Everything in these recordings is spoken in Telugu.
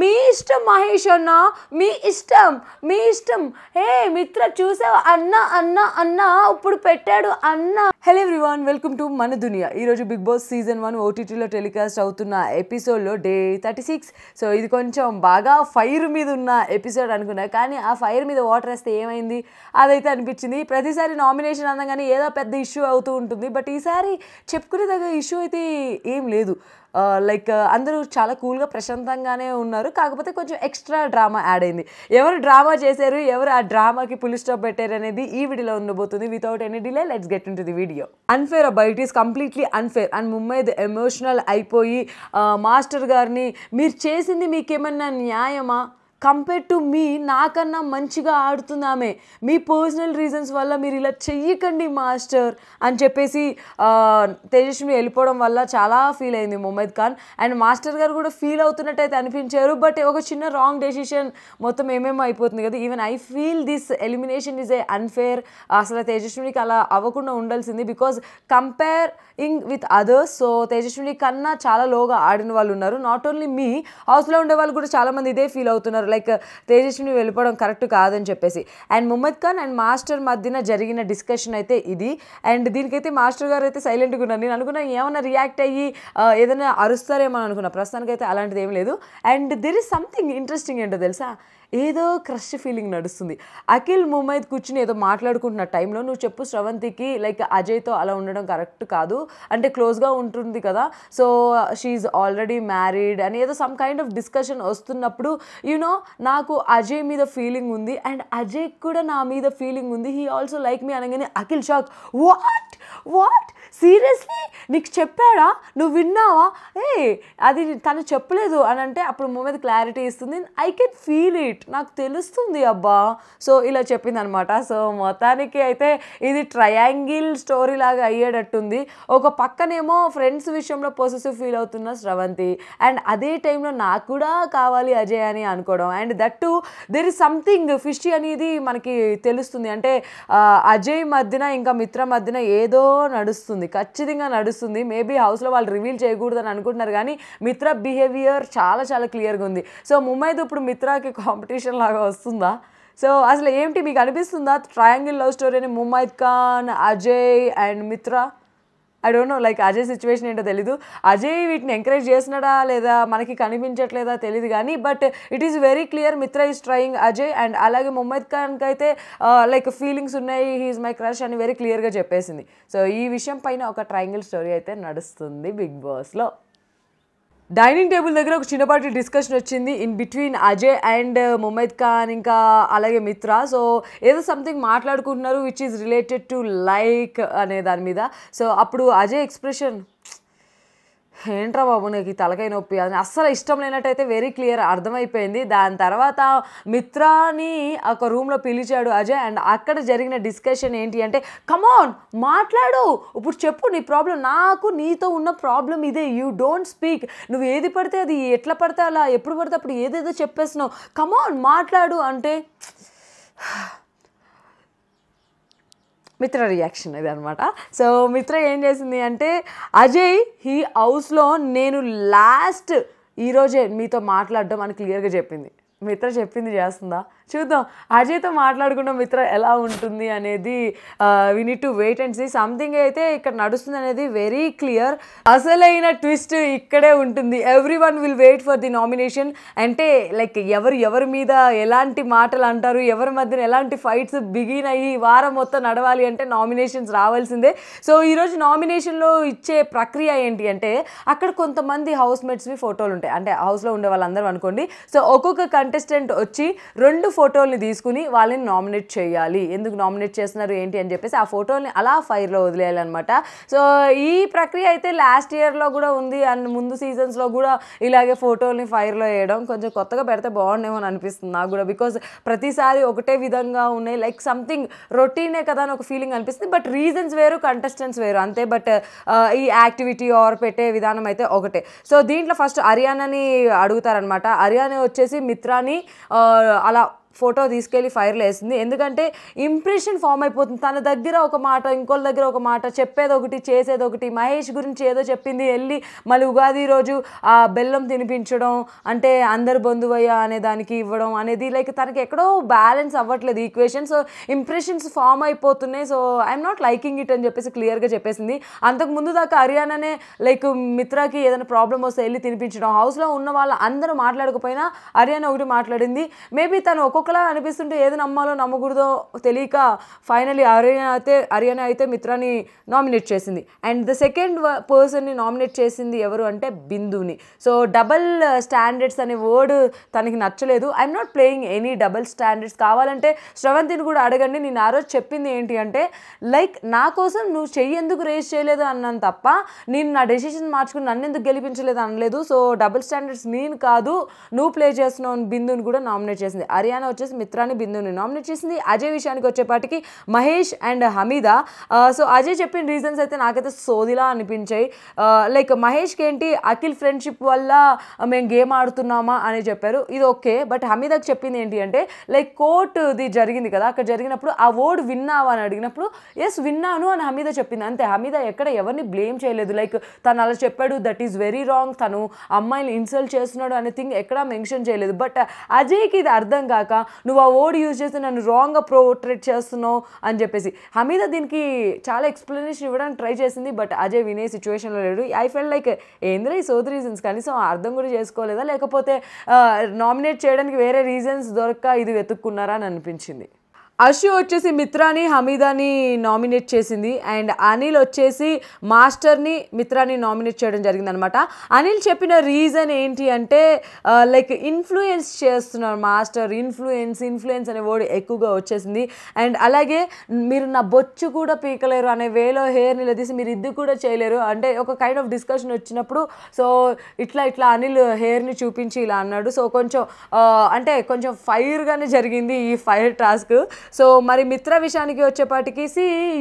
మీ ఇష్టం మహేష్ అన్న మీ ఇష్టం మీ ఇష్టం హే మిత్ర చూసావు అన్న అన్న అన్న ఇప్పుడు పెట్టాడు అన్న హలో ఎవ్రీవాన్ వెల్కమ్ టు మన దునియా ఈరోజు బిగ్ బాస్ సీజన్ వన్ ఓటీటీలో టెలికాస్ట్ అవుతున్న ఎపిసోడ్లో డే థర్టీ సిక్స్ సో ఇది కొంచెం బాగా ఫైర్ మీద ఉన్న ఎపిసోడ్ అనుకున్నా కానీ ఆ ఫైర్ మీద వాటర్ వేస్తే ఏమైంది అదైతే అనిపించింది ప్రతిసారి నామినేషన్ అందగానే ఏదో పెద్ద ఇష్యూ అవుతూ ఉంటుంది బట్ ఈసారి చెప్పుకునే దగ్గర ఇష్యూ అయితే ఏం లేదు లైక్ uh, అందరూ చాలా కూల్గా ప్రశాంతంగానే ఉన్నారు చేస్తున్నారు కాకపోతే కొంచెం ఎక్స్ట్రా డ్రామా యాడ్ అయింది ఎవరు డ్రామా చేశారు ఎవరు ఆ డ్రామాకి పులి స్టాప్ పెట్టారు అనేది ఈ వీడియోలో ఉండబోతుంది without any delay let's get into the video unfair అబ్బా it is completely unfair and Mumaith emotional అయిపోయి మాస్టర్ గారిని మీరు చేసింది మీకేమన్నా న్యాయమా కంపేర్ టు మీ నాకన్నా మంచిగా ఆడుతున్నామే మీ పర్సనల్ రీజన్స్ వల్ల మీరు ఇలా చెయ్యకండి మాస్టర్ అని చెప్పేసి తేజస్విని వెళ్ళిపోవడం వల్ల చాలా ఫీల్ అయింది ముహమ్మద్ ఖాన్ అండ్ మాస్టర్ గారు కూడా ఫీల్ అవుతున్నట్టయితే అనిపించారు బట్ ఒక చిన్న రాంగ్ డెసిషన్ మొత్తం ఏమేమో అయిపోతుంది కదా even I feel this elimination is a unfair అసలు తేజస్వినికి అలా అవ్వకుండా ఉండాల్సింది బికాజ్ ఇంగ్ విత్ అదర్స్ సో తేజస్విని కన్నా చాలా లోగా ఆడిన వాళ్ళు ఉన్నారు నాట్ ఓన్లీ మీ హౌస్లో ఉండే వాళ్ళు కూడా చాలామంది ఇదే ఫీల్ అవుతున్నారు లైక్ తేజస్విని వెళ్ళిపోవడం కరెక్ట్ కాదని చెప్పేసి and Muhammad Khan and master మధ్యన జరిగిన డిస్కషన్ అయితే ఇది అండ్ దీనికైతే మాస్టర్ గారు అయితే సైలెంట్గా ఉన్నారు నేను అనుకున్నా ఏమైనా రియాక్ట్ అయ్యి ఏదైనా అరుస్తారేమో అనుకున్నా ప్రస్తుతానికైతే అలాంటిది ఏం లేదు and there is something interesting ఏంటో తెలుసా ఏదో క్రష్ ఫీలింగ్ నడుస్తుంది అఖిల్ ముమైద్ కూర్చుని ఏదో మాట్లాడుకుంటున్న టైంలో నువ్వు చెప్పు స్రవంతికి లైక్ అజయ్తో అలా ఉండడం కరెక్ట్ కాదు అంటే క్లోజ్గా ఉంటుంది కదా సో షీఈ్ ఆల్రెడీ మ్యారీడ్ అని ఏదో సమ్ కైండ్ ఆఫ్ డిస్కషన్ వస్తున్నప్పుడు యునో నాకు అజయ్ మీద ఫీలింగ్ ఉంది అండ్ అజయ్ కూడా నా మీద ఫీలింగ్ ఉంది హీ ఆల్సో లైక్ మీ అనగానే Akhil shock what what seriously నీకు చెప్పాడా నువ్వు విన్నావా ఏ అది తను చెప్పలేదు అని అంటే అప్పుడు మీద క్లారిటీ ఇస్తుంది ఐ కెన్ ఫీల్ ఇట్ నాకు తెలుస్తుంది అబ్బా సో ఇలా చెప్పింది అనమాట సో మొత్తానికి అయితే ఇది ట్రయాంగిల్ స్టోరీ లాగా అయ్యేటట్టుంది ఒక పక్కనేమో ఫ్రెండ్స్ విషయంలో పొసెసివ్ ఫీల్ అవుతున్న శ్రవంతి అండ్ అదే టైంలో నాకు కూడా కావాలి అజయ్ అని అనుకోవడం and that to there is something fish అనేది మనకి తెలుస్తుంది అంటే అజయ్ మధ్యన ఇంకా మిత్ర మధ్యన ఏదో నడుస్తుంది ఖచ్చితంగా నడుస్తుంది మేబీ హౌస్లో వాళ్ళు రివీల్ చేయకూడదని అనుకుంటున్నారు కానీ మిత్ర బిహేవియర్ చాలా చాలా క్లియర్గా ఉంది సో ముంబైతో ఇప్పుడు మిత్రాకి కాంపిటీషన్ కాంపిటీషన్ లాగా వస్తుందా సో అసలు ఏంటి మీకు అనిపిస్తుందా ట్రయాంగిల్ లవ్ స్టోరీ అని Mumaith Khan Ajay and Mitra I don't know like Ajay situation ఏంటో తెలీదు అజయ్ వీటిని ఎంకరేజ్ చేసినాడా లేదా మనకి కనిపించట్లేదా తెలియదు కానీ but it is very clear Mitra is trying Ajay and అలాగే ముమ్మైద్ ఖాన్కి అయితే లైక్ ఫీలింగ్స్ ఉన్నాయి హీఈస్ మై క్రష్ అని వెరీ క్లియర్గా చెప్పేసింది సో ఈ విషయం పైన ఒక ట్రయాంగిల్ స్టోరీ అయితే నడుస్తుంది బిగ్ బాస్లో డైనింగ్ టేబుల్ దగ్గర ఒక చిన్నపాటి డిస్కషన్ వచ్చింది in between Ajay and uh, Mumaith Khan ఇంకా అలాగే మిత్ర సో ఏదో సంథింగ్ మాట్లాడుకుంటున్నారు which is related to like అనే దాని మీద సో అప్పుడు అజయ్ ఎక్స్ప్రెషన్ ఏంట్రా బాబు నాకు ఈ తలకాయ నొప్పి అని అస్సలు ఇష్టం లేనట్టయితే వెరీ క్లియర్ అర్థమైపోయింది దాని తర్వాత మిత్రాని ఒక రూమ్లో పిలిచాడు అజయ్ అండ్ అక్కడ జరిగిన డిస్కషన్ ఏంటి అంటే కమాన్ మాట్లాడు ఇప్పుడు చెప్పు నీ ప్రాబ్లం నాకు నీతో ఉన్న ప్రాబ్లం ఇదే యూ డోంట్ స్పీక్ నువ్వు ఏది పడితే అది ఎట్లా పడితే అలా ఎప్పుడు పడితే అప్పుడు ఏదేదో చెప్పేస్తున్నావు కమాన్ మాట్లాడు అంటే మిత్ర రియాక్షన్ ఇది అనమాట సో మిత్ర ఏం చేసింది అంటే అజయ్ ఈ హౌస్లో నేను లాస్ట్ ఈరోజే మీతో మాట్లాడడం అని క్లియర్గా చెప్పింది మిత్ర చెప్పింది చేస్తుందా చూద్దాం అజయ్తో మాట్లాడుకున్న మిత్ర ఎలా ఉంటుంది అనేది we need to wait and see something అయితే ఇక్కడ నడుస్తుంది అనేది వెరీ క్లియర్ అసలైన ట్విస్ట్ ఇక్కడే ఉంటుంది everyone will wait for the nomination అంటే లైక్ ఎవరు ఎవరి మీద ఎలాంటి మాటలు అంటారు ఎవరి మధ్యన ఎలాంటి ఫైట్స్ బిగిన్ అయ్యి వారం మొత్తం నడవాలి అంటే నామినేషన్స్ రావాల్సిందే సో ఈరోజు నామినేషన్లో ఇచ్చే ప్రక్రియ ఏంటి అంటే అక్కడ కొంతమంది హౌస్ మేట్స్వి ఫోటోలు ఉంటాయి అంటే హౌస్లో ఉండే వాళ్ళందరూ అనుకోండి సో ఒక్కొక్క కంటెస్టెంట్ వచ్చి రెండు ఫోటో ఫోటోల్ని తీసుకుని వాళ్ళని నామినేట్ చేయాలి ఎందుకు నామినేట్ చేస్తున్నారు ఏంటి అని చెప్పేసి ఆ ఫోటోల్ని అలా ఫైర్లో వదిలేయాలన్నమాట సో ఈ ప్రక్రియ అయితే లాస్ట్ ఇయర్లో కూడా ఉంది అండ్ ముందు సీజన్స్లో కూడా ఇలాగే ఫోటోల్ని ఫైర్లో వేయడం కొంచెం కొత్తగా పెడితే బాగుండేమో అని అనిపిస్తుంది నాకు కూడా బికాజ్ ప్రతిసారి ఒకటే విధంగా ఉన్నాయి లైక్ సంథింగ్ రొటీనే కదా అని ఒక ఫీలింగ్ అనిపిస్తుంది బట్ రీజన్స్ వేరు కంటెస్టెంట్స్ వేరు అంతే బట్ ఈ యాక్టివిటీ ఆర్ పెట్టే విధానం అయితే ఒకటే సో దీంట్లో ఫస్ట్ హర్యానాని అడుగుతారనమాట హర్యానా వచ్చేసి మిత్రాని అలా ఫోటో తీసుకెళ్ళి ఫైర్లో వేసింది ఎందుకంటే ఇంప్రెషన్ ఫామ్ అయిపోతుంది తన దగ్గర ఒక మాట ఇంకోళ్ళ దగ్గర ఒక మాట చెప్పేది ఒకటి చేసేది ఒకటి మహేష్ గురించి ఏదో చెప్పింది వెళ్ళి మళ్ళీ ఉగాది రోజు ఆ బెల్లం తినిపించడం అంటే అందరు బంధువయ్యా అనే దానికి ఇవ్వడం అనేది లైక్ తనకి ఎక్కడో బ్యాలెన్స్ అవ్వట్లేదు ఈక్వేషన్ సో ఇంప్రెషన్స్ ఫామ్ అయిపోతున్నాయి so I'm not liking it అని చెప్పేసి క్లియర్గా చెప్పేసింది అంతకు ముందు దాకా హర్యానానే లైక్ మిత్రాకి ఏదైనా ప్రాబ్లం వస్తే వెళ్ళి తినిపించడం హౌస్లో ఉన్న వాళ్ళ అందరూ మాట్లాడకపోయినా హర్యానా ఒకటి మాట్లాడింది మేబీ తను ఒక్కొక్క ఒకలా అనిపిస్తుంటే ఏది నమ్మాలో నమ్మకూడదో తెలియక ఫైనలీ అరియానా అయితే అరియానా అయితే మిత్రాని నామినేట్ చేసింది అండ్ ద సెకండ్ పర్సన్ని నామినేట్ చేసింది ఎవరు అంటే బిందుని సో డబల్ స్టాండర్డ్స్ అనే వర్డ్ తనకి నచ్చలేదు I'm not playing any double standards కావాలంటే శ్రవంతిని కూడా అడగండి నేను ఆ రోజు చెప్పింది ఏంటి అంటే లైక్ నా కోసం నువ్వు చెయ్యి ఎందుకు రేస్ చేయలేదు అన్నాను తప్ప నేను నా డెసిషన్ మార్చుకుని నన్ను ఎందుకు గెలిపించలేదు అనలేదు సో డబుల్ స్టాండర్డ్స్ నేను కాదు నువ్వు ప్లే చేస్తున్నావు బిందుని కూడా నామినేట్ చేసింది అరియానా వచ్చేసి మిత్రాని బిందుని నామినేట్ చేసింది అజయ్ విషయానికి వచ్చేపాటికి మహేష్ అండ్ హమీదా సో అజయ్ చెప్పిన రీజన్స్ అయితే నాకైతే సోదిలా అనిపించాయి లైక్ మహేష్కి ఏంటి అఖిల్ ఫ్రెండ్షిప్ వల్ల మేము గేమ్ ఆడుతున్నామా అని చెప్పారు ఇది ఓకే బట్ హమీదాకి చెప్పింది ఏంటి అంటే లైక్ కోర్టుది జరిగింది కదా అక్కడ జరిగినప్పుడు ఆ ఓడ్ విన్నావా అని అడిగినప్పుడు ఎస్ విన్నాను అని హమీద చెప్పింది అంతే హమీద ఎక్కడ ఎవరిని బ్లేమ్ చేయలేదు లైక్ తను అలా చెప్పాడు దట్ ఈస్ వెరీ రాంగ్ తను అమ్మాయిని ఇన్సల్ట్ చేస్తున్నాడు అనే థింగ్ ఎక్కడా మెన్షన్ చేయలేదు బట్ అజయ్కి ఇది అర్థం కాక నువ్వు ఆ వర్డ్ యూజ్ చేసి నన్ను రాంగ్గా ప్రోట్రేట్ చేస్తున్నావు అని చెప్పేసి హమీద దీనికి చాలా ఎక్స్ప్లెనేషన్ ఇవ్వడానికి ట్రై చేసింది బట్ అజయ్ వినే సిచ్యువేషన్లో లేడు ఐ ఫెల్ లైక్ ఏంద్ర ఈ సోది రీజన్స్ కనీసం అర్థం కూడా చేసుకోలేదా లేకపోతే నామినేట్ చేయడానికి వేరే రీజన్స్ దొరక్క ఇది వెతుక్కున్నారా అని అనిపించింది అశు వచ్చేసి మిత్రాని హమీదాని నామినేట్ చేసింది అండ్ అనిల్ వచ్చేసి మాస్టర్ని మిత్రాని నామినేట్ చేయడం జరిగిందనమాట అనిల్ చెప్పిన రీజన్ ఏంటి అంటే లైక్ ఇన్ఫ్లుయెన్స్ చేస్తున్నారు మాస్టర్ ఇన్ఫ్లుయెన్స్ ఇన్ఫ్లుయెన్స్ అనే వర్డ్ ఎక్కువగా వచ్చేసింది అండ్ అలాగే మీరు నా బొచ్చు కూడా పీకలేరు అనే వేలో హెయిర్ నిలదీసి మీరు ఇది కూడా చేయలేరు అంటే ఒక కైండ్ ఆఫ్ డిస్కషన్ వచ్చినప్పుడు సో ఇట్లా ఇట్లా అనిల్ హెయిర్ని చూపించి ఇలా అన్నాడు సో కొంచెం అంటే కొంచెం ఫైర్గానే జరిగింది ఈ ఫైర్ టాస్క్ సో మరి మిత్ర విషయానికి వచ్చేపాటికి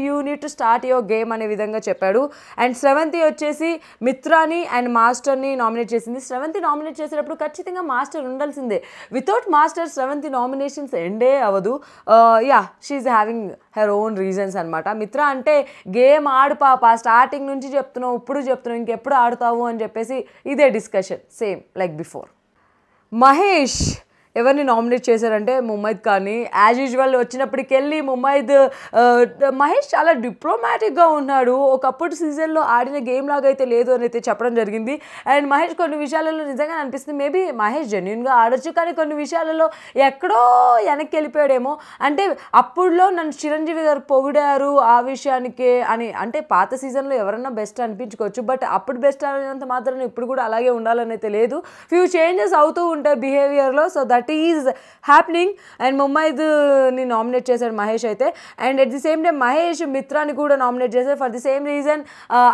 you need to start your game అనే విధంగా చెప్పాడు అండ్ సెవెంత్ వచ్చేసి మిత్రాని అండ్ మాస్టర్ని నామినేట్ చేసింది సెవెంత్ నామినేట్ చేసేటప్పుడు ఖచ్చితంగా మాస్టర్ ఉండాల్సిందే వితౌట్ మాస్టర్ సెవెంత్ నామినేషన్స్ ఎండే అవ్వదు yeah she's having her own reasons అనమాట మిత్ర అంటే గేమ్ ఆడు పాప స్టార్టింగ్ నుంచి చెప్తున్నావు ఇప్పుడు చెప్తున్నావు ఇంకెప్పుడు ఆడుతావు అని చెప్పేసి ఇదే discussion same like before Mahesh ఎవరిని నామినేట్ చేశారంటే ముమ్మైద్ కానీ యాజ్ యూజువల్ వచ్చినప్పటికెళ్ళి ముమ్మైద్ మహేష్ చాలా డిప్లొమాటిక్గా ఉన్నాడు ఒకప్పుడు సీజన్లో ఆడిన గేమ్ లాగా అయితే లేదు అని అయితే చెప్పడం జరిగింది అండ్ మహేష్ కొన్ని విషయాలలో నిజంగా అనిపిస్తుంది మేబీ మహేష్ జెన్యున్గా ఆడొచ్చు కానీ కొన్ని విషయాలలో ఎక్కడో వెనక్కి వెళ్ళిపోయాడేమో అంటే అప్పుడులో నన్ను చిరంజీవి గారు పొగిడారు ఆ విషయానికి అని అంటే పాత సీజన్లో ఎవరన్నా బెస్ట్ అనిపించుకోవచ్చు బట్ అప్పుడు బెస్ట్ అనేంత మాత్రం ఇప్పుడు కూడా అలాగే ఉండాలని అయితే లేదు ఫ్యూ చేంజెస్ అవుతూ ఉంటాయి బిహేవియర్లో so that that is happening and ముంబైని నామినేట్ చేశాడు మహేష్ అయితే and at the same time Mahesh మిత్రాని కూడా నామినేట్ చేశారు ఫర్ ది సేమ్ రీజన్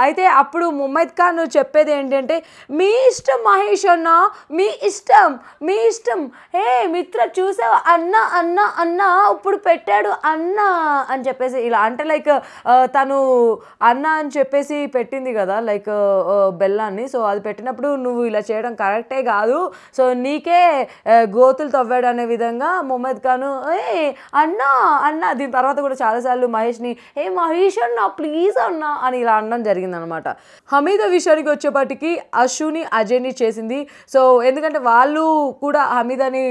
అయితే అప్పుడు ముమ్మైద్ ఖాన్ చెప్పేది ఏంటంటే మీ ఇష్టం మహేష్ అన్న మీ ఇష్టం మీ ఇష్టం హే మిత్ర చూసావు అన్న అన్న అన్న ఇప్పుడు పెట్టాడు అన్న అని చెప్పేసి ఇలా అంటే లైక్ తను అన్న అని చెప్పేసి పెట్టింది కదా లైక్ బెల్లాన్ని సో అది పెట్టినప్పుడు నువ్వు ఇలా చేయడం కరెక్టే కాదు సో నీకే గో కోతులు తవ్వాడు అనే విధంగా మొహమ్మద్ ఖాన్ ఏ అన్నా అన్నా దీని తర్వాత కూడా చాలాసార్లు మహేష్ని ఏ మహేష్ అన్నా ప్లీజ్ అన్నా అని ఇలా అనడం జరిగిందనమాట హమీద విషయానికి వచ్చేపాటికి అశ్విని అజయ్ని చేసింది సో ఎందుకంటే వాళ్ళు కూడా హమీదాని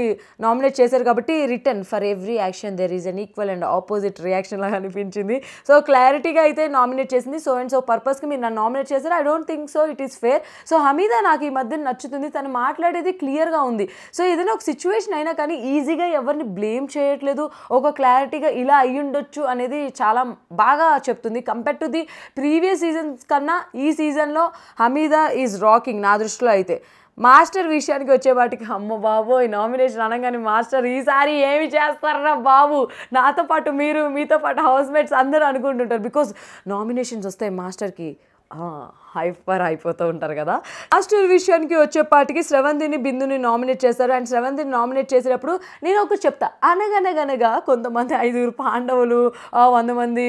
నామినేట్ చేశారు కాబట్టి return for every action there is an equal and opposite reaction లాగా అనిపించింది సో క్లారిటీగా అయితే నామినేట్ చేసింది సో అండ్ సో పర్పస్కి మీరు నన్ను నామినేట్ చేశారు I don't think so it is fair so Hamida నాకు ఈ మధ్య నచ్చుతుంది తను మాట్లాడేది క్లియర్గా ఉంది సో ఏదైనా ఒక సిచ్యువేషన్ సిచ్యువేషన్ అయినా కానీ ఈజీగా ఎవరిని బ్లేమ్ చేయట్లేదు ఒక క్లారిటీగా ఇలా అయ్యుండొచ్చు అనేది చాలా బాగా చెప్తుంది compare to the previous seasons కన్నా ఈ సీజన్లో హమీదా ఈజ్ రాకింగ్ నా దృష్టిలో అయితే మాస్టర్ విషయానికి వచ్చేవాటికి అమ్మ బాబు ఈ నామినేషన్ అనగానే మాస్టర్ ఈసారి ఏమి చేస్తారా బాబు నాతో పాటు మీరు మీతో పాటు హౌస్ మేట్స్ అందరూ అనుకుంటుంటారు బికాస్ నామినేషన్స్ వస్తాయి మాస్టర్కి హైపర్ అయిపోతూ ఉంటారు కదా లాస్ట్ విషయానికి వచ్చేపాటికి శ్రవంతిని బిందుని నామినేట్ చేస్తారు అండ్ శ్రవంతిని నామినేట్ చేసేటప్పుడు నేను ఒకటి చెప్తా అనగనగనగా కొంతమంది ఐదుగురు పాండవులు వంద మంది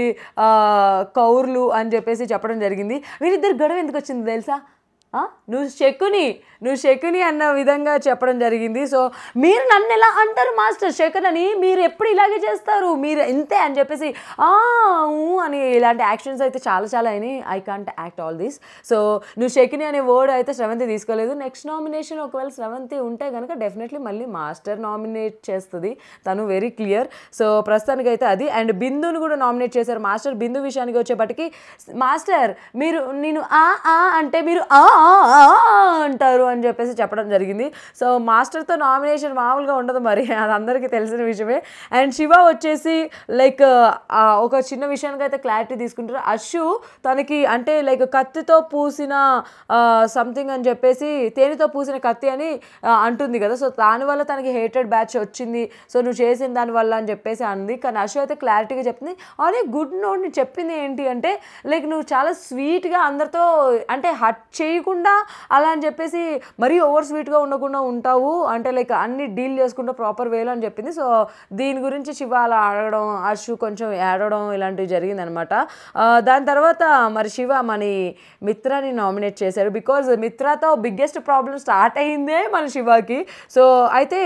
కౌర్లు అని చెప్పేసి చెప్పడం జరిగింది వీరిద్దరు గొడవ ఎందుకు వచ్చింది తెలుసా నువ్వు చెక్కుని నువ్వు శకుని అన్న విధంగా చెప్పడం జరిగింది సో మీరు నన్ను ఎలా అంటారు మాస్టర్ శకున్ అని మీరు ఎప్పుడు ఇలాగే చేస్తారు మీరు ఇంతే అని చెప్పేసి అని ఇలాంటి యాక్షన్స్ అయితే చాలా చాలా అయినాయి I can't act all this so నువ్వు శకుని అనే వర్డ్ అయితే శ్రవంతి తీసుకోలేదు నెక్స్ట్ నామినేషన్ ఒకవేళ శ్రవంతి ఉంటే కనుక డెఫినెట్లీ మళ్ళీ మాస్టర్ నామినేట్ చేస్తుంది తను వెరీ క్లియర్ సో ప్రస్తుతానికి అయితే అది అండ్ బిందును కూడా నామినేట్ చేశారు మాస్టర్ బిందు విషయానికి వచ్చేపటికి మాస్టర్ మీరు నేను ఆ అంటే మీరు ఆ అంటే అని చెప్పేసి చెప్పడం జరిగింది సో మాస్టర్తో నామినేషన్ మామూలుగా ఉండదు మరి అది అందరికీ తెలిసిన విషయమే అండ్ శివ వచ్చేసి లైక్ ఒక చిన్న విషయానికి అయితే క్లారిటీ తీసుకుంటారు అశు తనకి అంటే లైక్ కత్తితో పూసిన సంథింగ్ అని చెప్పేసి తేనెతో పూసిన కత్తి అని అంటుంది కదా సో దానివల్ల తనకి హేటెడ్ బ్యాచ్ వచ్చింది సో నువ్వు చేసిన దానివల్ల అని చెప్పేసి అంది కానీ అశు అయితే క్లారిటీగా చెప్తుంది అని గుడ్ నోట్ నువ్వు చెప్పింది ఏంటి అంటే లైక్ నువ్వు చాలా స్వీట్గా అందరితో అంటే హట్ చేయకుండా అలా అని చెప్పేసి మరీ ఓవర్ స్వీట్గా ఉండకుండా ఉంటావు అంటే లైక్ అన్ని డీల్ చేసుకుంటూ ప్రాపర్ వేలో అని చెప్పింది సో దీని గురించి శివ అలా ఆడడం అర్షు కొంచెం ఏడవడం ఇలాంటివి జరిగిందనమాట దాని తర్వాత మరి శివ మన మిత్రాని నామినేట్ చేశారు బికాజ్ మిత్రాతో బిగ్గెస్ట్ ప్రాబ్లం స్టార్ట్ అయిందే మన శివకి సో అయితే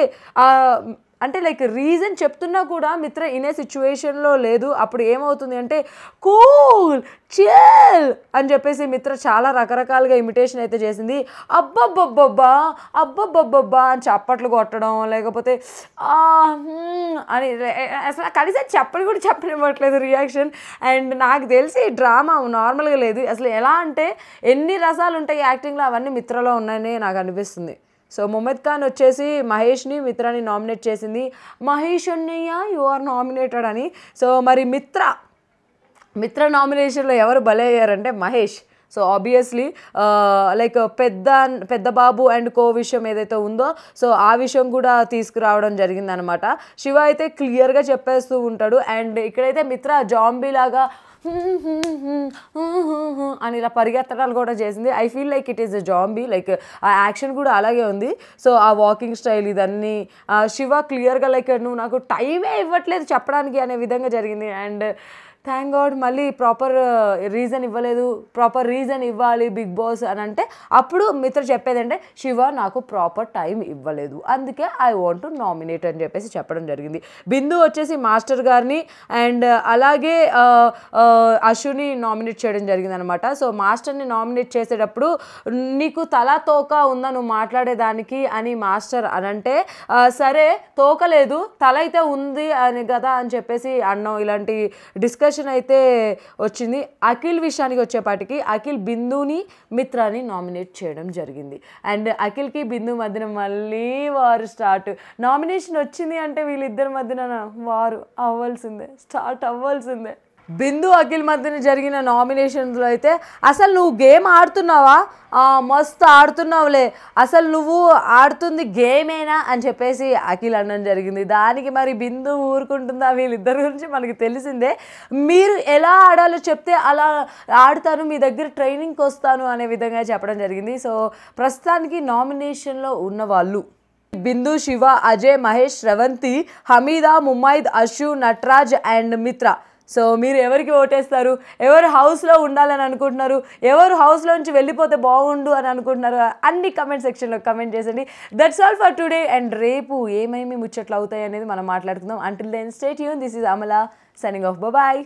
అంటే లైక్ రీజన్ చెప్తున్నా కూడా మిత్ర ఇనే సిచ్యువేషన్లో లేదు అప్పుడు ఏమవుతుంది అంటే కూల్ చేల్ అని చెప్పేసి మిత్ర చాలా రకరకాలుగా ఇమిటేషన్ అయితే చేసింది అబ్బబ్బబ్బబ్బా అబ్బబ్బబ్బబ్బా అని చప్పట్లు కొట్టడం లేకపోతే అని అసలు కనీసం చెప్పని కూడా చెప్పనివ్వట్లేదు రియాక్షన్ అండ్ నాకు తెలిసి డ్రామా నార్మల్గా లేదు అసలు ఎలా అంటే ఎన్ని రసాలు ఉంటాయి యాక్టింగ్లో అవన్నీ మిత్రలో ఉన్నాయని నాకు అనిపిస్తుంది సో ముమ్మద్ ఖాన్ వచ్చేసి మహేష్ని మిత్రాని నామినేట్ చేసింది మహేష్ అన్నయ్య యు ఆర్ నామినేటెడ్ అని సో మరి మిత్ర మిత్ర నామినేషన్లో ఎవరు బలే అయ్యారంటే మహేష్ సో ఆబ్వియస్లీ లైక్ పెద్ద పెద్ద బాబు అండ్ కో విషయం ఏదైతే ఉందో సో ఆ విషయం కూడా తీసుకురావడం జరిగిందనమాట శివ అయితే క్లియర్గా చెప్పేస్తూ ఉంటాడు అండ్ ఇక్కడైతే మిత్ర జాంబీ లాగా అని ఇలా పరిగెత్తడాలు కూడా చేసింది I feel like it is a zombie like ఆ యాక్షన్ కూడా అలాగే ఉంది సో ఆ వాకింగ్ స్టైల్ ఇదన్నీ శివ క్లియర్గా లైక్ నువ్వు నాకు టైమే ఇవ్వట్లేదు చెప్పడానికి అనే విధంగా జరిగింది అండ్ థ్యాంక్ గాడ్ మళ్ళీ ప్రాపర్ రీజన్ uh, ఇవ్వలేదు ప్రాపర్ రీజన్ ఇవ్వాలి బిగ్ బాస్ అని అంటే అప్పుడు మిత్ర చెప్పేదంటే శివ నాకు ప్రాపర్ టైం ఇవ్వలేదు అందుకే ఐ వాంట్ టు నామినేట్ అని చెప్పేసి చెప్పడం జరిగింది బిందు వచ్చేసి మాస్టర్ గారిని అండ్ uh, అలాగే uh, అశుని నామినేట్ చేయడం జరిగింది అనమాట సో మాస్టర్ని నామినేట్ చేసేటప్పుడు నీకు తలా తోక ఉందా నువ్వు మాట్లాడేదానికి అని మాస్టర్ అనంటే సరే తోకలేదు తల అయితే ఉంది అని కదా అని చెప్పేసి అన్నం ఇలాంటి డిస్కస్ డిస్కషన్ అయితే వచ్చింది అఖిల్ విషయానికి వచ్చేపాటికి అఖిల్ బిందుని మిత్రాని నామినేట్ చేయడం జరిగింది అండ్ అఖిల్కి బిందు మధ్యన మళ్ళీ వారు స్టార్ట్ నామినేషన్ వచ్చింది అంటే వీళ్ళిద్దరి మధ్యన వారు అవ్వాల్సిందే స్టార్ట్ అవ్వాల్సిందే బిందు అఖిల్ మధ్యన జరిగిన నామినేషన్లో అయితే అసలు నువ్వు గేమ్ ఆడుతున్నావా మస్తు ఆడుతున్నావులే అసలు నువ్వు ఆడుతుంది గేమేనా అని చెప్పేసి అఖిల్ అనడం జరిగింది దానికి మరి బిందు ఊరుకుంటుందా వీళ్ళిద్దరి గురించి మనకి తెలిసిందే మీరు ఎలా ఆడాలో చెప్తే అలా ఆడతాను మీ దగ్గర ట్రైనింగ్కి వస్తాను అనే విధంగా చెప్పడం జరిగింది సో ప్రస్తుతానికి నామినేషన్లో ఉన్న వాళ్ళు బిందు శివ అజయ్ మహేష్ శ్రవంతి హమీదా ముమైద్ అశు నట్రాజ్ అండ్ మిత్ర సో మీరు ఎవరికి ఓటేస్తారు ఎవరు హౌస్లో ఉండాలని అనుకుంటున్నారు ఎవరు హౌస్లో నుంచి వెళ్ళిపోతే బాగుండు అని అనుకుంటున్నారు అన్ని కమెంట్ సెక్షన్లో కమెంట్ చేసండి that's all for today and రేపు ఏమేమి ముచ్చట్లు అవుతాయి అనేది మనం మాట్లాడుకుందాం అంటిల్ దెన్ స్టేట్ యూన్ this is Amala signing off bye